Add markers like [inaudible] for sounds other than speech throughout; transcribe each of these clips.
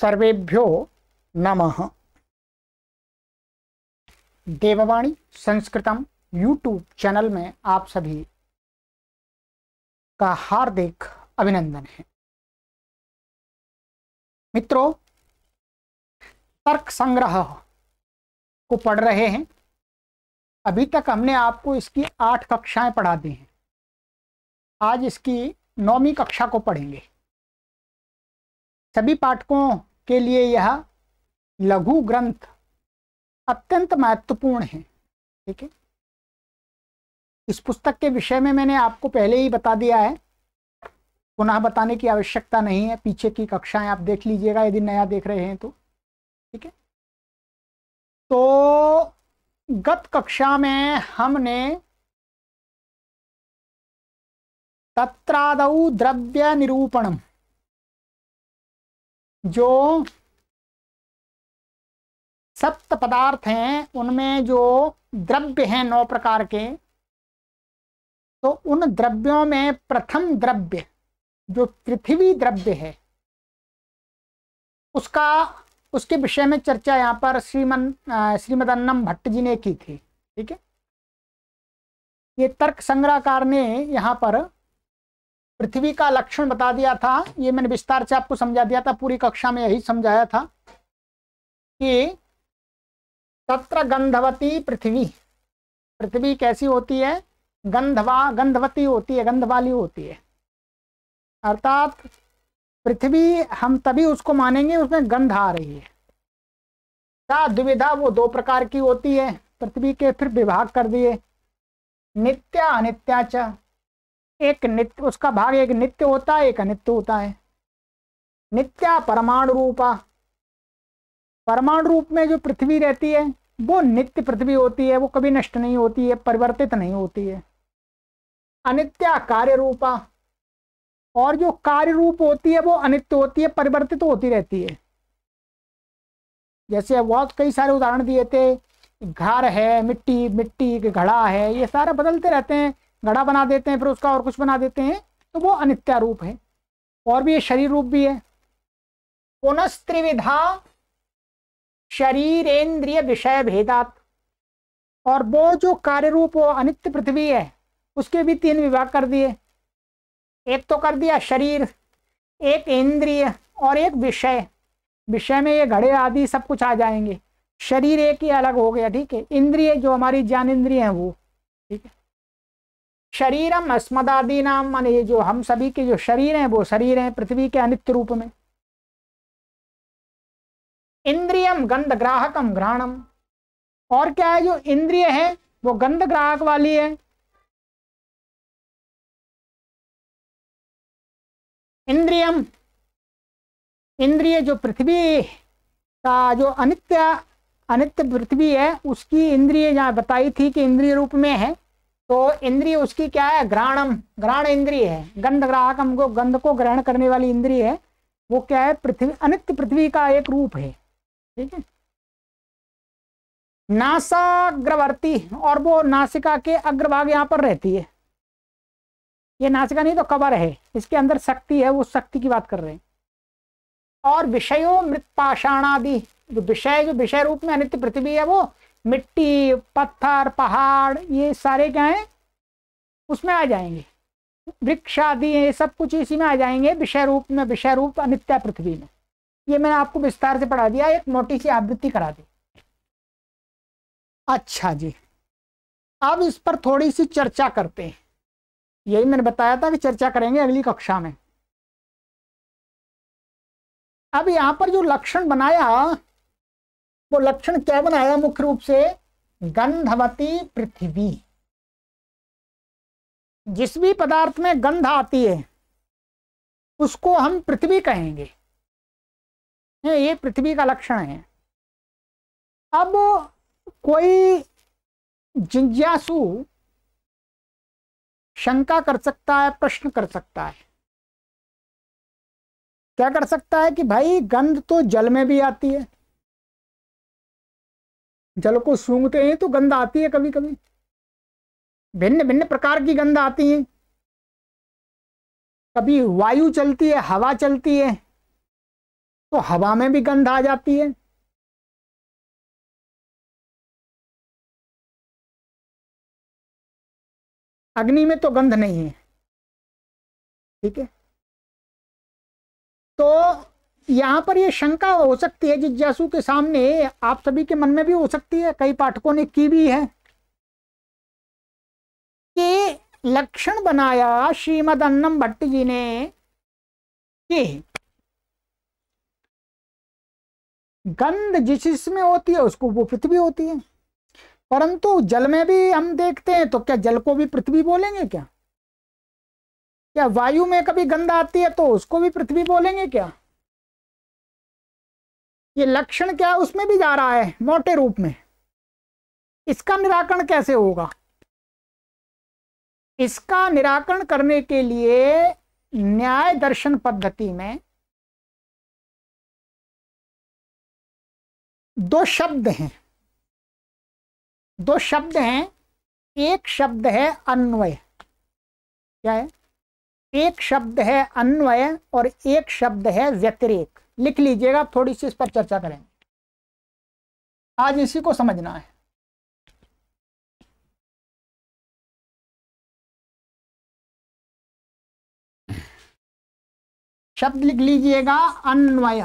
सर्वेभ्यो नमः देववाणी संस्कृतम YouTube channel में आप सभी का हार्दिक अभिनंदन है मित्रों तर्क संग्रह को पढ़ रहे हैं अभी तक हमने आपको इसकी आठ कक्षाएं पढ़ा दी हैं आज इसकी नौवीं कक्षा को पढ़ेंगे सभी पाठकों के लिए यह लघु ग्रंथ अत्यंत महत्वपूर्ण है ठीक है इस पुस्तक के विषय में मैंने आपको पहले ही बता दिया है पुनः बताने की आवश्यकता नहीं है पीछे की कक्षाएं आप देख लीजिएगा यदि नया देख रहे हैं तो ठीक है तो गत कक्षा में हमने तत्रादौ द्रव्य निरूपणम जो सप्त पदार्थ हैं उनमें जो द्रव्य हैं नौ प्रकार के तो उन द्रव्यों में प्रथम द्रव्य जो पृथ्वी द्रव्य है उसका उसके विषय में चर्चा यहाँ पर श्रीमन श्रीमद अन्नम भट्ट जी ने की थी ठीक है ये तर्क संग्रहकार ने यहाँ पर पृथ्वी का लक्षण बता दिया था ये मैंने विस्तार से आपको समझा दिया था पूरी कक्षा में यही समझाया था कि तत्र गंधवती पृथ्वी पृथ्वी कैसी होती है गंधवा गंधवती होती है गंध वाली होती है अर्थात पृथ्वी हम तभी उसको मानेंगे उसमें गंध आ रही है का दुविधा वो दो प्रकार की होती है पृथ्वी के फिर विभाग कर दिए नित्या अनित्या एक नित्य उसका भाग एक नित्य होता है एक अनित्य होता है नित्या परमाणु रूपा परमाणु रूप में जो पृथ्वी रहती है वो नित्य पृथ्वी होती है वो कभी नष्ट नहीं होती है परिवर्तित नहीं होती है अनित्या कार्य रूपा और जो कार्य रूप होती है वो अनित्य होती है परिवर्तित होती रहती है जैसे बहुत कई सारे उदाहरण दिए थे घर है मिट्टी मिट्टी घड़ा है ये सारा बदलते रहते हैं घड़ा बना देते हैं फिर उसका और कुछ बना देते हैं तो वो अनित्या रूप है और भी ये शरीर रूप भी है पुनस्त्रिविधा शरीरेंद्रिय विषय भेदात और वो जो कार्य रूप वो अनित्य पृथ्वी है उसके भी तीन विभाग कर दिए एक तो कर दिया शरीर एक इंद्रिय और एक विषय विषय में ये घड़े आदि सब कुछ आ जाएंगे शरीर एक ही अलग हो गया ठीक है इंद्रिय जो हमारी ज्ञान इंद्रिय है वो ठीक है शरीरम अस्मदादी नाम माने ये जो हम सभी के जो शरीर हैं वो शरीर हैं पृथ्वी के अनित्य रूप में इंद्रियम गंध ग्राहकम घ्राणम और क्या है जो इंद्रिय है वो गंध ग्राहक वाली है इंद्रियम इंद्रिय जो पृथ्वी का जो अनित्य अनित्य पृथ्वी है उसकी इंद्रिय जहां बताई थी कि इंद्रिय रूप में है तो इंद्रिय उसकी क्या है ग्राणम ग्राण इंद्रिय है गंध ग्राहक हमको गंध को ग्रहण करने वाली इंद्रिय है वो क्या है पृथ्वी अनित्य पृथ्वी का एक रूप है ठीक है नासाग्रवर्ती और वो नासिका के अग्रभाग यहाँ पर रहती है ये नासिका नहीं तो कवर है इसके अंदर शक्ति है वो शक्ति की बात कर रहे हैं और विषयों मृत पाषाणादि जो विषय जो विषय रूप में अनित्य पृथ्वी है वो मिट्टी पत्थर पहाड़ ये सारे क्या हैं उसमें आ जाएंगे वृक्ष आदि ये सब कुछ इसी में आ जाएंगे विषय रूप में विषय रूप अनित्य पृथ्वी में ये मैंने आपको विस्तार से पढ़ा दिया एक मोटी सी आवृत्ति करा दी अच्छा जी अब इस पर थोड़ी सी चर्चा करते हैं यही मैंने बताया था कि चर्चा करेंगे अगली कक्षा में अब यहाँ पर जो लक्षण बनाया वो लक्षण क्या बनाया मुख्य रूप से गंधवती पृथ्वी जिस भी पदार्थ में गंध आती है उसको हम पृथ्वी कहेंगे ये पृथ्वी का लक्षण है अब कोई जिज्ञासु शंका कर सकता है प्रश्न कर सकता है क्या कर सकता है कि भाई गंध तो जल में भी आती है जल को सूंघते हैं तो गंध आती है कभी कभी भिन्न भिन्न प्रकार की गंध आती है कभी वायु चलती है हवा चलती है तो हवा में भी गंध आ जाती है अग्नि में तो गंध नहीं है ठीक है तो यहाँ पर ये शंका हो सकती है जिज्ञासु के सामने आप सभी के मन में भी हो सकती है कई पाठकों ने की भी है कि लक्षण बनाया श्रीमद अन्नम भट्ट जी ने कि गंध जिस इसमें होती है उसको वो पृथ्वी होती है परंतु जल में भी हम देखते हैं तो क्या जल को भी पृथ्वी बोलेंगे क्या क्या वायु में कभी गंध आती है तो उसको भी पृथ्वी बोलेंगे क्या ये लक्षण क्या है उसमें भी जा रहा है मोटे रूप में इसका निराकरण कैसे होगा इसका निराकरण करने के लिए न्याय दर्शन पद्धति में दो शब्द हैं दो शब्द हैं एक शब्द है अन्वय क्या है एक शब्द है अन्वय और एक शब्द है व्यतिरेक लिख लीजिएगा थोड़ी सी इस पर चर्चा करेंगे आज इसी को समझना है शब्द लिख लीजिएगा अन्वय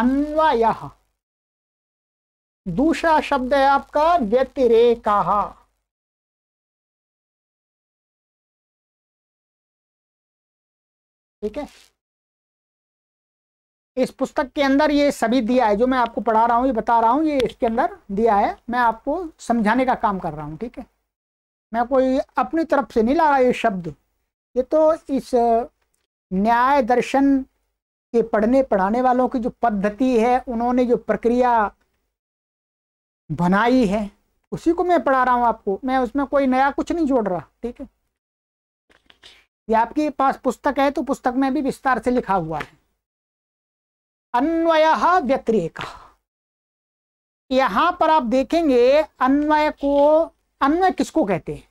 अन्वय दूसरा शब्द है आपका व्यतिरेका ठीक है इस पुस्तक के अंदर ये सभी दिया है जो मैं आपको पढ़ा रहा हूँ ये बता रहा हूँ ये इसके अंदर दिया है मैं आपको समझाने का काम कर रहा हूँ ठीक है मैं कोई अपनी तरफ से नहीं ला रहा ये शब्द ये तो इस न्याय दर्शन के पढ़ने पढ़ाने वालों की जो पद्धति है उन्होंने जो प्रक्रिया बनाई है उसी को मैं पढ़ा रहा हूँ आपको मैं उसमें कोई नया कुछ नहीं जोड़ रहा ठीक है ये आपके पास पुस्तक है तो पुस्तक में भी विस्तार से लिखा हुआ है अन्वय व्यतिरेक यहां पर आप देखेंगे अन्वय को अन्वय किसको कहते हैं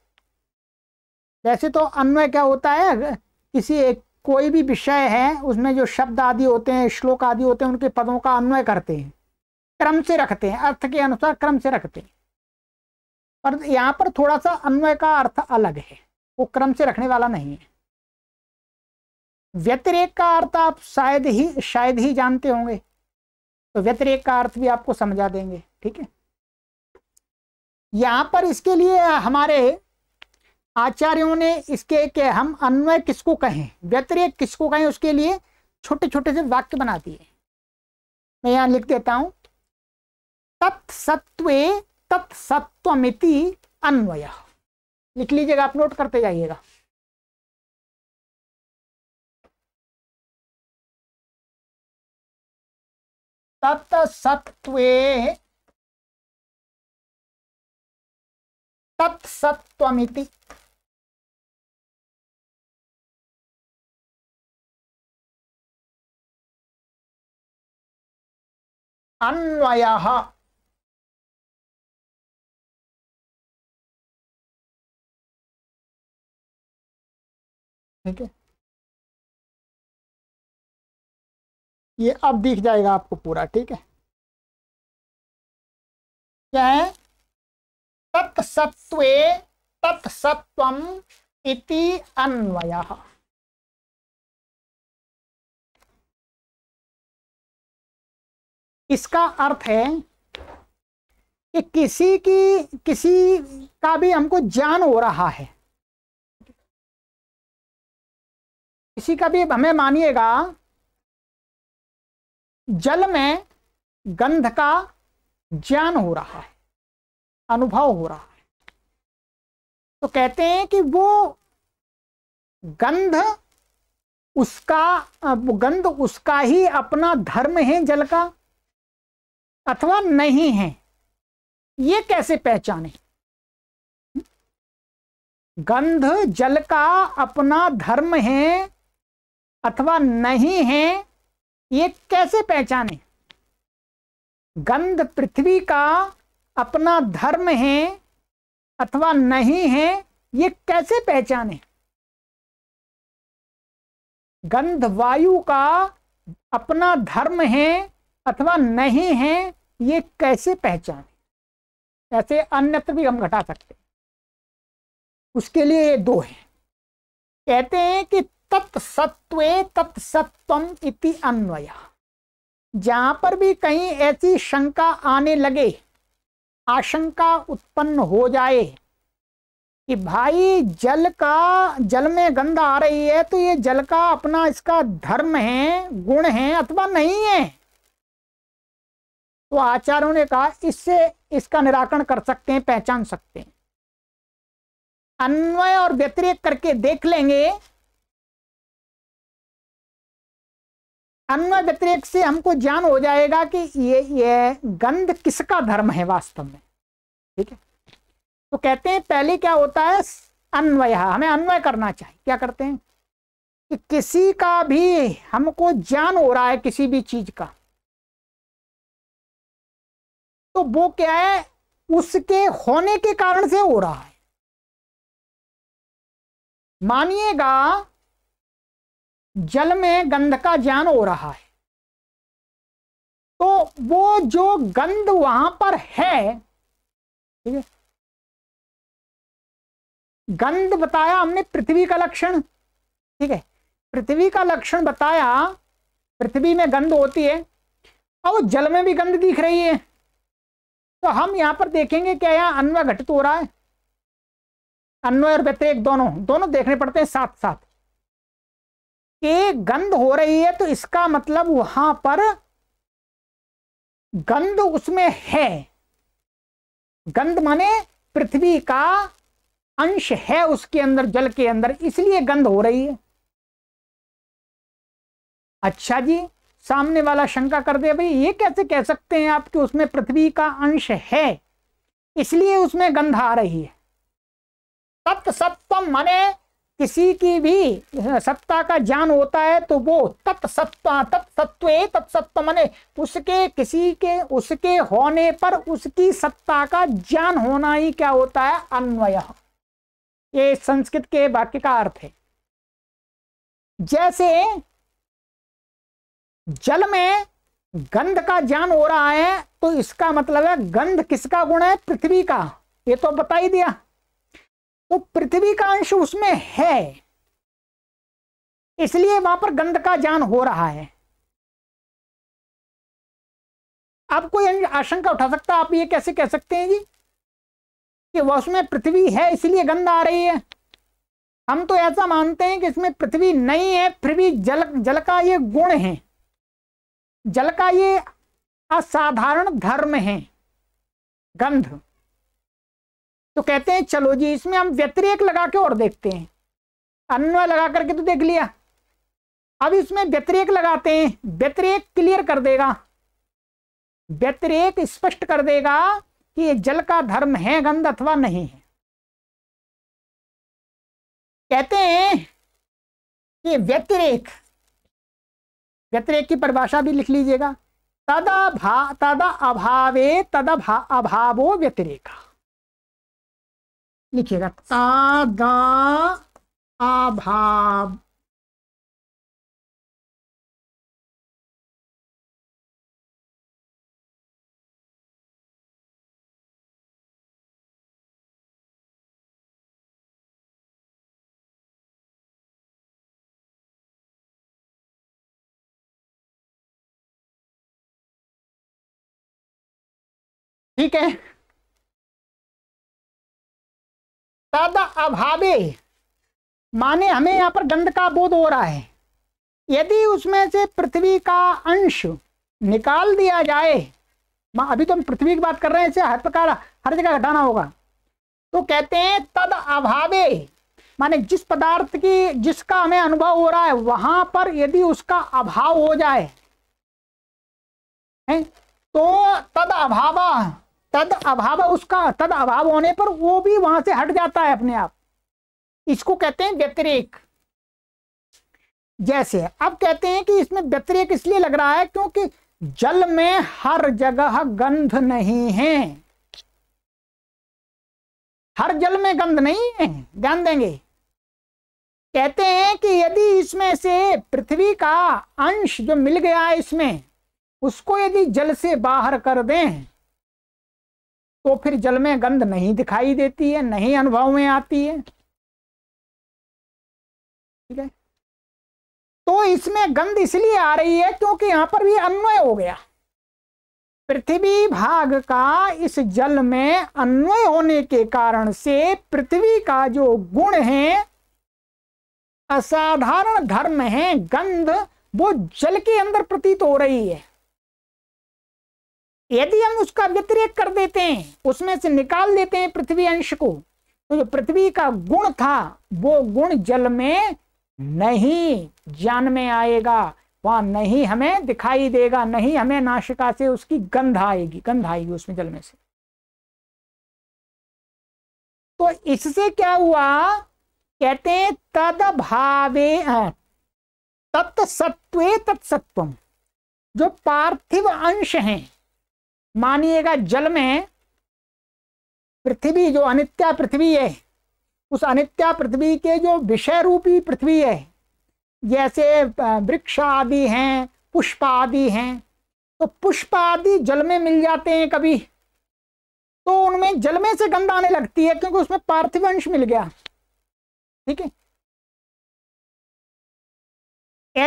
वैसे तो अन्वय क्या होता है किसी एक कोई भी विषय है उसमें जो शब्द आदि होते हैं श्लोक आदि होते हैं उनके पदों का अन्वय करते हैं क्रम से रखते हैं अर्थ के अनुसार क्रम से रखते हैं पर यहाँ पर थोड़ा सा अन्वय का अर्थ अलग है वो क्रम से रखने वाला नहीं है व्यतिरेक का अर्थ आप शायद ही शायद ही जानते होंगे तो व्यतिरेक का अर्थ भी आपको समझा देंगे ठीक है यहां पर इसके लिए हमारे आचार्यों ने इसके के हम अन्वय किसको कहें व्यतिरेक किसको कहें उसके लिए छोटे छोटे से वाक्य बना दिए मैं यहां लिख देता हूं तत्सत्वे तत्सत्वमिति अन्वय लिख लीजिएगा आप नोट करते जाइएगा तत् तत्सत्वमिति अन्वयः ठीक है ये अब दिख जाएगा आपको पूरा ठीक है क्या है तत्सत्व तत्सत्व इति अन्वय इसका अर्थ है कि किसी की किसी का भी हमको ज्ञान हो रहा है किसी का भी हमें मानिएगा जल में गंध का ज्ञान हो रहा है अनुभव हो रहा है तो कहते हैं कि वो गंध उसका गंध उसका ही अपना धर्म है जल का अथवा नहीं है ये कैसे पहचाने गंध जल का अपना धर्म है अथवा नहीं है ये कैसे पहचाने गंध पृथ्वी का अपना धर्म है अथवा नहीं है ये कैसे पहचाने गंध वायु का अपना धर्म है अथवा नहीं है ये कैसे पहचाने ऐसे अन्यत्र भी हम घटा सकते हैं उसके लिए ये दो हैं कहते हैं कि तत्सत्वे तत्सत्वम इति अन्वय जहां पर भी कहीं ऐसी शंका आने लगे आशंका उत्पन्न हो जाए कि भाई जल का जल में गंध आ रही है तो ये जल का अपना इसका धर्म है गुण है अथवा नहीं है तो आचार्यों ने कहा इससे इसका निराकरण कर सकते हैं पहचान सकते हैं अन्वय और व्यतिरेक करके देख लेंगे अन्वय व्यतिरेक से हमको ज्ञान हो जाएगा कि ये ये गंध किसका धर्म है वास्तव में ठीक है तो कहते हैं पहले क्या होता है अन्वय हमें अन्वय करना चाहिए क्या करते हैं कि किसी का भी हमको ज्ञान हो रहा है किसी भी चीज का तो वो क्या है उसके होने के कारण से हो रहा है मानिएगा जल में गंध का ज्ञान हो रहा है तो वो जो गंध वहां पर है ठीक है गंध बताया हमने पृथ्वी का लक्षण ठीक है पृथ्वी का लक्षण बताया पृथ्वी में गंध होती है और जल में भी गंध दिख रही है तो हम यहां पर देखेंगे क्या यहां अन्वय घटित हो रहा है अन्वय और व्यतिरेक दोनों दोनों देखने पड़ते हैं साथ साथ कि गंध हो रही है तो इसका मतलब वहां पर गंध उसमें है गंध माने पृथ्वी का अंश है उसके अंदर जल के अंदर इसलिए गंध हो रही है अच्छा जी सामने वाला शंका कर दे भाई ये कैसे कह सकते हैं आप कि उसमें पृथ्वी का अंश है इसलिए उसमें गंध आ रही है तत्सत्व माने किसी की भी सत्ता का ज्ञान होता है तो वो तत्सत्ता तत्सत्व तत्सत्व मने उसके किसी के उसके होने पर उसकी सत्ता का ज्ञान होना ही क्या होता है अन्वय ये संस्कृत के वाक्य का अर्थ है जैसे जल में गंध का ज्ञान हो रहा है तो इसका मतलब है गंध किसका गुण है पृथ्वी का ये तो बता ही दिया तो पृथ्वी का अंश उसमें है इसलिए वहां पर गंध का जान हो रहा है आप कोई आशंका उठा सकता आप ये कैसे कह सकते हैं जी कि वह उसमें पृथ्वी है इसलिए गंध आ रही है हम तो ऐसा मानते हैं कि इसमें पृथ्वी नहीं है फिर भी जल जल का ये गुण है जल का ये असाधारण धर्म है गंध तो कहते हैं चलो जी इसमें हम व्यतिरेक लगा के और देखते हैं अन्वय लगा करके तो देख लिया अब इसमें व्यतिरेक लगाते हैं व्यतिरेक क्लियर कर देगा व्यतिरेक स्पष्ट कर देगा कि ये जल का धर्म है गंध अथवा नहीं है कहते हैं कि व्यतिरेक व्यतिरेक की परिभाषा भी लिख लीजिएगा तदा भा तदा अभावे तदा भा अभावो व्यतिरेका लिखिएगा तादा अभाव ठीक है तद अभावे माने हमें यहाँ पर गंध का बोध हो रहा है यदि उसमें से पृथ्वी का अंश निकाल दिया जाए अभी तो हम पृथ्वी की बात कर रहे हैं इसे हर प्रकार हर जगह घटाना होगा तो कहते हैं तद अभावे माने जिस पदार्थ की जिसका हमें अनुभव हो रहा है वहां पर यदि उसका अभाव हो जाए हैं तो तद अभावा तद अभाव उसका तद अभाव होने पर वो भी वहां से हट जाता है अपने आप इसको कहते हैं व्यतिरेक जैसे अब कहते हैं कि इसमें व्यतिरेक इसलिए लग रहा है क्योंकि जल में हर जगह गंध नहीं है हर जल में गंध नहीं है ध्यान देंगे कहते हैं कि यदि इसमें से पृथ्वी का अंश जो मिल गया है इसमें उसको यदि जल से बाहर कर दें तो फिर जल में गंध नहीं दिखाई देती है नहीं अनुभव में आती है ठीक है तो इसमें गंध इसलिए आ रही है क्योंकि यहां पर भी अन्वय हो गया पृथ्वी भाग का इस जल में अन्वय होने के कारण से पृथ्वी का जो गुण है असाधारण धर्म है गंध वो जल के अंदर प्रतीत हो रही है यदि हम उसका व्यतिरेक कर देते हैं उसमें से निकाल देते हैं पृथ्वी अंश को तो जो पृथ्वी का गुण था वो गुण जल में नहीं ज्ञान में आएगा वहां नहीं हमें दिखाई देगा नहीं हमें नाशिका से उसकी गंध आएगी गंध आएगी उसमें जल में से तो इससे क्या हुआ कहते हैं तद भावे तत्सत्व तत्सत्व जो पार्थिव अंश हैं मानिएगा जल में पृथ्वी जो अनित्या पृथ्वी है उस अनित्या पृथ्वी के जो विषय रूपी पृथ्वी है जैसे वृक्ष आदि हैं पुष्प आदि हैं तो पुष्प आदि जल में मिल जाते हैं कभी तो उनमें जल में से गंध आने लगती है क्योंकि उसमें पार्थिव अंश मिल गया ठीक है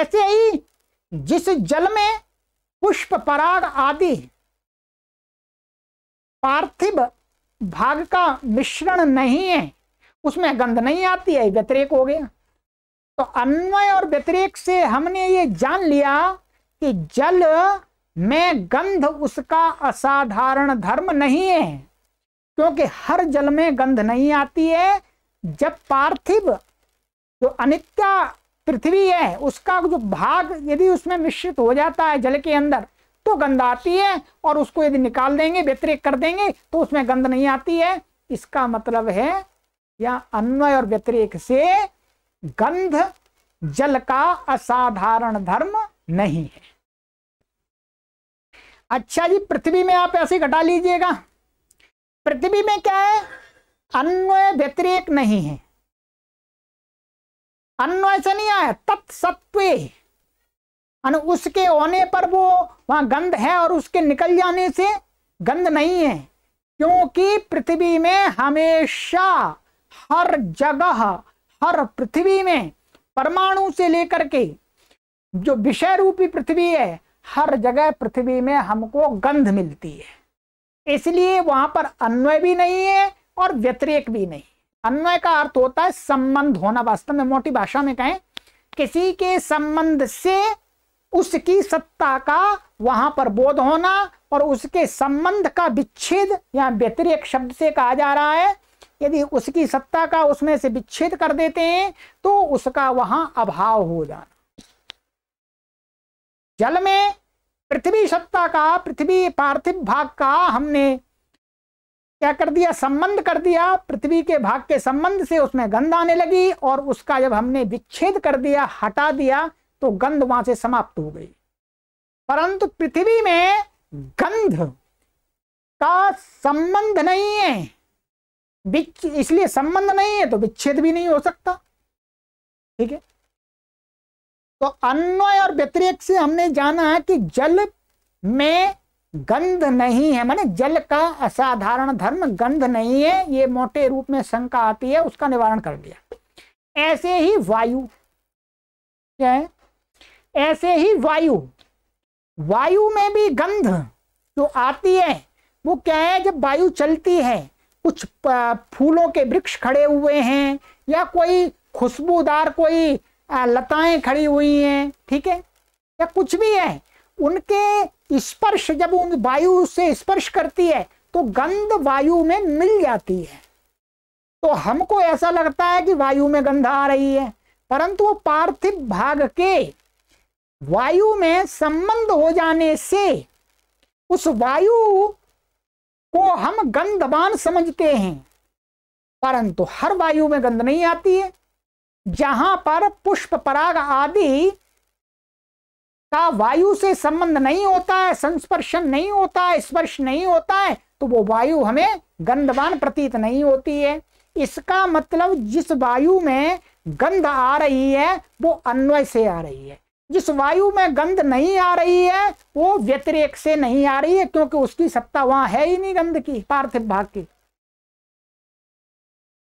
ऐसे ही जिस जल में पुष्प पराग आदि पार्थिव भाग का मिश्रण नहीं है उसमें गंध नहीं आती है व्यतिरेक हो गया तो अन्वय और व्यतिरेक से हमने ये जान लिया कि जल में गंध उसका असाधारण धर्म नहीं है क्योंकि हर जल में गंध नहीं आती है जब पार्थिव जो अनित्या पृथ्वी है उसका जो भाग यदि उसमें मिश्रित हो जाता है जल के अंदर तो गंध आती है और उसको यदि निकाल देंगे व्यतिरिक कर देंगे तो उसमें गंध नहीं आती है इसका मतलब है या अन्वय और व्यतिरेक से गंध जल का असाधारण धर्म नहीं है अच्छा जी पृथ्वी में आप ऐसे घटा लीजिएगा पृथ्वी में क्या है अन्वय व्यतिरेक नहीं है अन्वय से नहीं आया तत्सत्व अन उसके होने पर वो वहां गंध है और उसके निकल जाने से गंध नहीं है क्योंकि पृथ्वी में हमेशा हर जगह हर पृथ्वी में परमाणु से लेकर के जो विषय रूपी पृथ्वी है हर जगह पृथ्वी में हमको गंध मिलती है इसलिए वहां पर अन्वय भी नहीं है और व्यतिरेक भी नहीं अन्वय का अर्थ होता है संबंध होना वास्तव में मोटी भाषा में कहें किसी के संबंध से उसकी सत्ता का वहां पर बोध होना और उसके संबंध का विच्छेद यहाँ व्यतिरिक शब्द से कहा जा रहा है यदि उसकी सत्ता का उसमें से विच्छेद कर देते हैं तो उसका वहां अभाव हो जाना जल में पृथ्वी सत्ता का पृथ्वी पार्थिव भाग का हमने क्या कर दिया संबंध कर दिया पृथ्वी के भाग के संबंध से उसमें गंध आने लगी और उसका जब हमने विच्छेद कर दिया हटा दिया तो गंध वहां से समाप्त हो गई परंतु पृथ्वी में गंध का संबंध नहीं है इसलिए संबंध नहीं है तो विच्छेद भी नहीं हो सकता ठीक है तो अन्वय और व्यतिरेक से हमने जाना कि जल में गंध नहीं है माने जल का असाधारण धर्म गंध नहीं है ये मोटे रूप में शंका आती है उसका निवारण कर दिया ऐसे ही वायु क्या है ऐसे ही वायु वायु में भी गंध जो आती है वो क्या है जब वायु चलती है कुछ फूलों के वृक्ष खड़े हुए हैं या कोई खुशबूदार कोई लताएं खड़ी हुई हैं ठीक है या कुछ भी है उनके स्पर्श जब उन वायु से स्पर्श करती है तो गंध वायु में मिल जाती है तो हमको ऐसा लगता है कि वायु में गंध आ रही है परंतु वो पार्थिव भाग के वायु में संबंध हो जाने से उस वायु को हम गंधवान समझते हैं परंतु हर वायु में गंध नहीं आती है जहां पर पुष्प पराग आदि का वायु से संबंध नहीं होता है संस्पर्शन नहीं होता है स्पर्श नहीं होता है तो वो वायु हमें गंधवान प्रतीत नहीं होती है इसका मतलब जिस वायु में गंध आ रही है वो अन्वय से आ रही है जिस वायु में गंध नहीं आ रही है वो व्यतिरेक से नहीं आ रही है क्योंकि उसकी सत्ता वहां है ही नहीं गंध की पार्थिव भाग की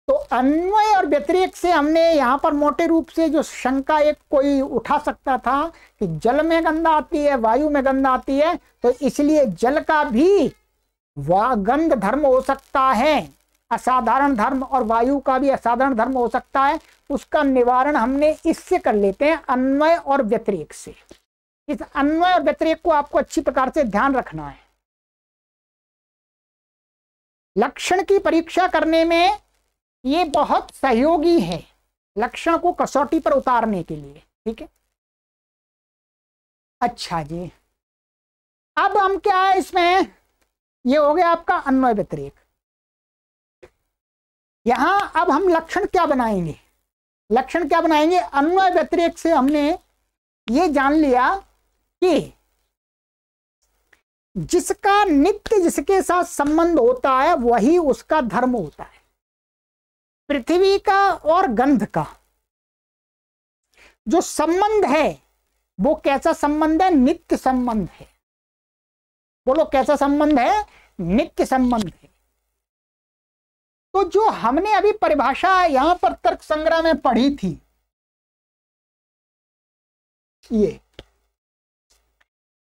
तो अन्वय और व्यतिरेक से हमने यहाँ पर मोटे रूप से जो शंका एक कोई उठा सकता था कि जल में गंध आती है वायु में गंध आती है तो इसलिए जल का भी वह गंध धर्म हो सकता है असाधारण धर्म और वायु का भी असाधारण धर्म हो सकता है उसका निवारण हमने इससे कर लेते हैं अन्वय और व्यतिरेक से इस अन्वय और व्यतिरेक को आपको अच्छी प्रकार से ध्यान रखना है लक्षण की परीक्षा करने में ये बहुत सहयोगी है लक्षण को कसौटी पर उतारने के लिए ठीक है अच्छा जी अब हम क्या है इसमें ये हो गया आपका अन्वय व्यतिरेक यहां अब हम लक्षण क्या बनाएंगे लक्षण क्या बनाएंगे अन्वय व्यतिरिक से हमने ये जान लिया कि जिसका नित्य जिसके साथ संबंध होता है वही उसका धर्म होता है पृथ्वी का और गंध का जो संबंध है वो कैसा संबंध है नित्य संबंध है बोलो कैसा संबंध है नित्य संबंध है तो जो हमने अभी परिभाषा यहां पर तर्क संग्रह में पढ़ी थी ये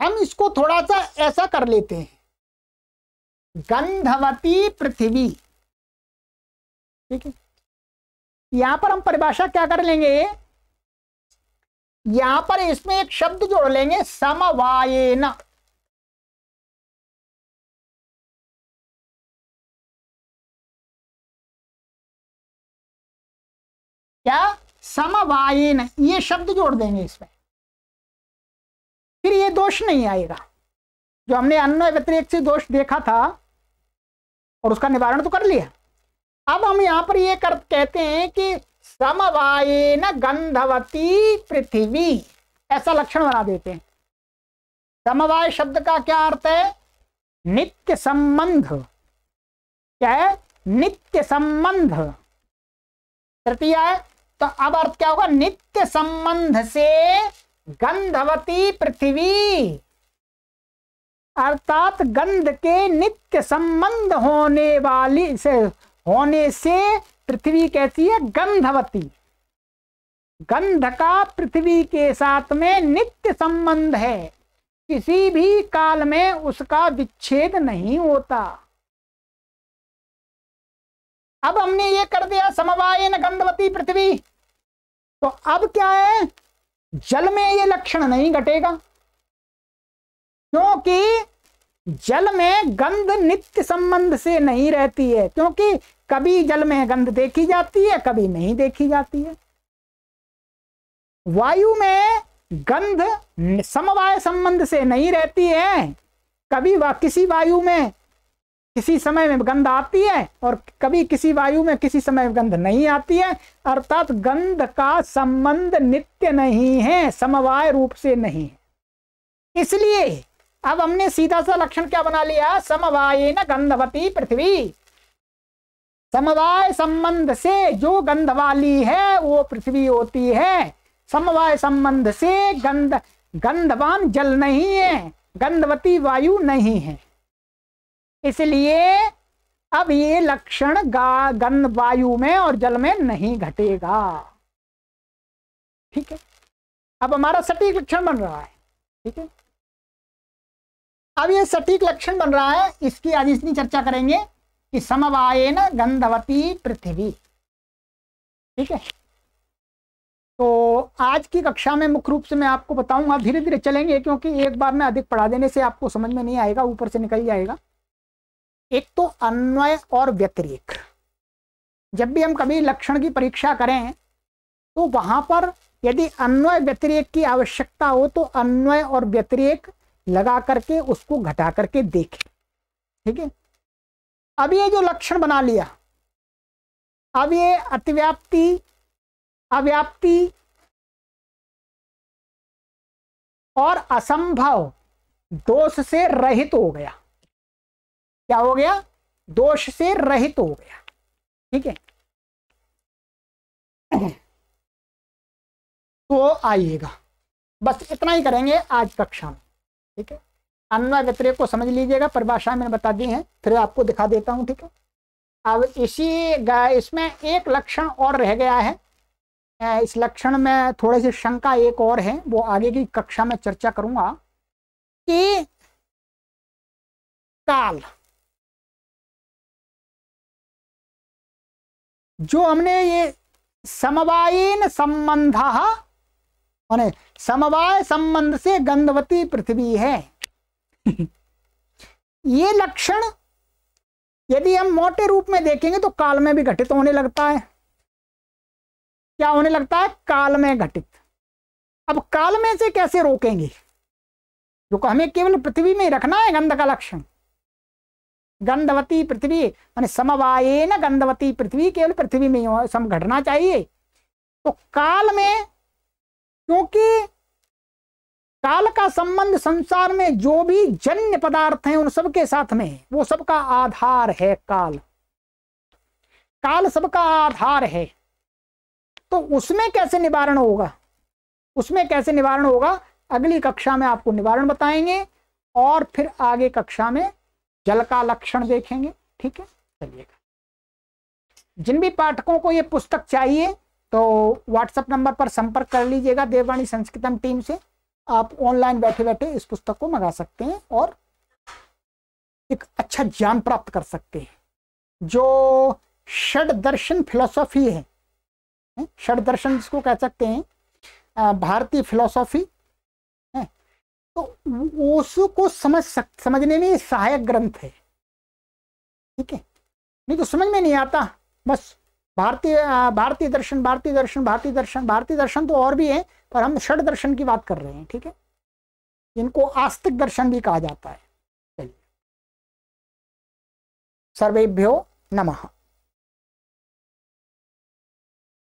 हम इसको थोड़ा सा ऐसा कर लेते हैं गंधवती पृथ्वी ठीक है यहां पर हम परिभाषा क्या कर लेंगे यहां पर इसमें एक शब्द जोड़ लेंगे समवायेना क्या समवायन ये शब्द जोड़ देंगे इसमें फिर ये दोष नहीं आएगा जो हमने अन्य व्यतिरिक्त से दोष देखा था और उसका निवारण तो कर लिया अब हम यहां पर ये कर कहते हैं कि समवायन गंधवती पृथ्वी ऐसा लक्षण बना देते हैं समवाय शब्द का क्या अर्थ है नित्य संबंध क्या है नित्य संबंध तृतीय है तो अब अर्थ क्या होगा नित्य संबंध से गंधवती पृथ्वी अर्थात गंध के नित्य संबंध होने वाली से होने से पृथ्वी कहती है गंधवती गंध का पृथ्वी के साथ में नित्य संबंध है किसी भी काल में उसका विच्छेद नहीं होता अब हमने ये कर दिया समवायन गंधवती पृथ्वी तो अब क्या है जल में ये लक्षण नहीं घटेगा क्योंकि जल में गंध नित्य संबंध से नहीं रहती है क्योंकि कभी जल में गंध देखी जाती है कभी नहीं देखी जाती है वायु में गंध समवाय संबंध से नहीं रहती है कभी वा, किसी वायु में किसी समय में गंध आती है और कभी किसी वायु में किसी समय में गंध नहीं आती है अर्थात गंध का संबंध नित्य नहीं है समवाय रूप से नहीं है इसलिए अब हमने सीधा सा लक्षण क्या बना लिया समवाय न गंधवती पृथ्वी समवाय संबंध से जो गंध वाली है वो पृथ्वी होती है समवाय संबंध से गंध गंधवान जल नहीं है गंधवती वायु नहीं है इसलिए अब ये लक्षण गन वायु में और जल में नहीं घटेगा ठीक है अब हमारा सटीक लक्षण बन रहा है ठीक है अब ये सटीक लक्षण बन रहा है इसकी आज इतनी चर्चा करेंगे कि समवाये न गंधवती पृथ्वी ठीक है तो आज की कक्षा में मुख्य रूप से मैं आपको बताऊंगा धीरे धीरे चलेंगे क्योंकि एक बार में अधिक पढ़ा देने से आपको समझ में नहीं आएगा ऊपर से निकल जाएगा एक तो अन्वय और व्यतिरेक जब भी हम कभी लक्षण की परीक्षा करें तो वहां पर यदि अन्वय व्यतिरेक की आवश्यकता हो तो अन्वय और व्यतिरेक लगा करके उसको घटा करके देखें ठीक है अब ये जो लक्षण बना लिया अब ये अतिव्याप्ति अव्याप्ति और असंभव दोष से रहित हो गया क्या हो गया दोष से रहित हो गया ठीक है तो आइएगा बस इतना ही करेंगे आज कक्षा में ठीक है अन्वय व्यतिरय को समझ लीजिएगा परिभाषा मैंने बता दी है फिर आपको दिखा देता हूं ठीक है अब इसी इसमें एक लक्षण और रह गया है इस लक्षण में थोड़े से शंका एक और है वो आगे की कक्षा में चर्चा करूंगा कि काल जो हमने ये समवायीन संबंध माने समवाय संबंध से गंधवती पृथ्वी है [laughs] ये लक्षण यदि हम मोटे रूप में देखेंगे तो काल में भी घटित होने लगता है क्या होने लगता है काल में घटित अब काल में से कैसे रोकेंगे जो हमें केवल पृथ्वी में रखना है गंध का लक्षण गंधवती पृथ्वी मान समवाये न गंधवती पृथ्वी केवल पृथ्वी में सम घटना चाहिए तो काल में क्योंकि काल का संबंध संसार में जो भी जन्य पदार्थ हैं उन के साथ में वो सबका आधार है काल काल सबका आधार है तो उसमें कैसे निवारण होगा उसमें कैसे निवारण होगा अगली कक्षा में आपको निवारण बताएंगे और फिर आगे कक्षा में जल का लक्षण देखेंगे ठीक है चलिएगा जिन भी पाठकों को ये पुस्तक चाहिए तो व्हाट्सएप नंबर पर संपर्क कर लीजिएगा देववाणी संस्कृतम टीम से आप ऑनलाइन बैठे बैठे इस पुस्तक को मंगा सकते हैं और एक अच्छा ज्ञान प्राप्त कर सकते हैं जो षड दर्शन फिलोसॉफी है षड दर्शन जिसको कह सकते हैं भारतीय फिलोसॉफी तो ओशो को समझ सक समझने में सहायक ग्रंथ है ठीक है नहीं तो समझ में नहीं आता बस भारतीय भारतीय दर्शन भारतीय दर्शन भारतीय दर्शन भारतीय दर्शन तो और भी है पर हम षड दर्शन की बात कर रहे हैं ठीक है इनको आस्तिक दर्शन भी कहा जाता है चलिए सर्वेभ्यो नमः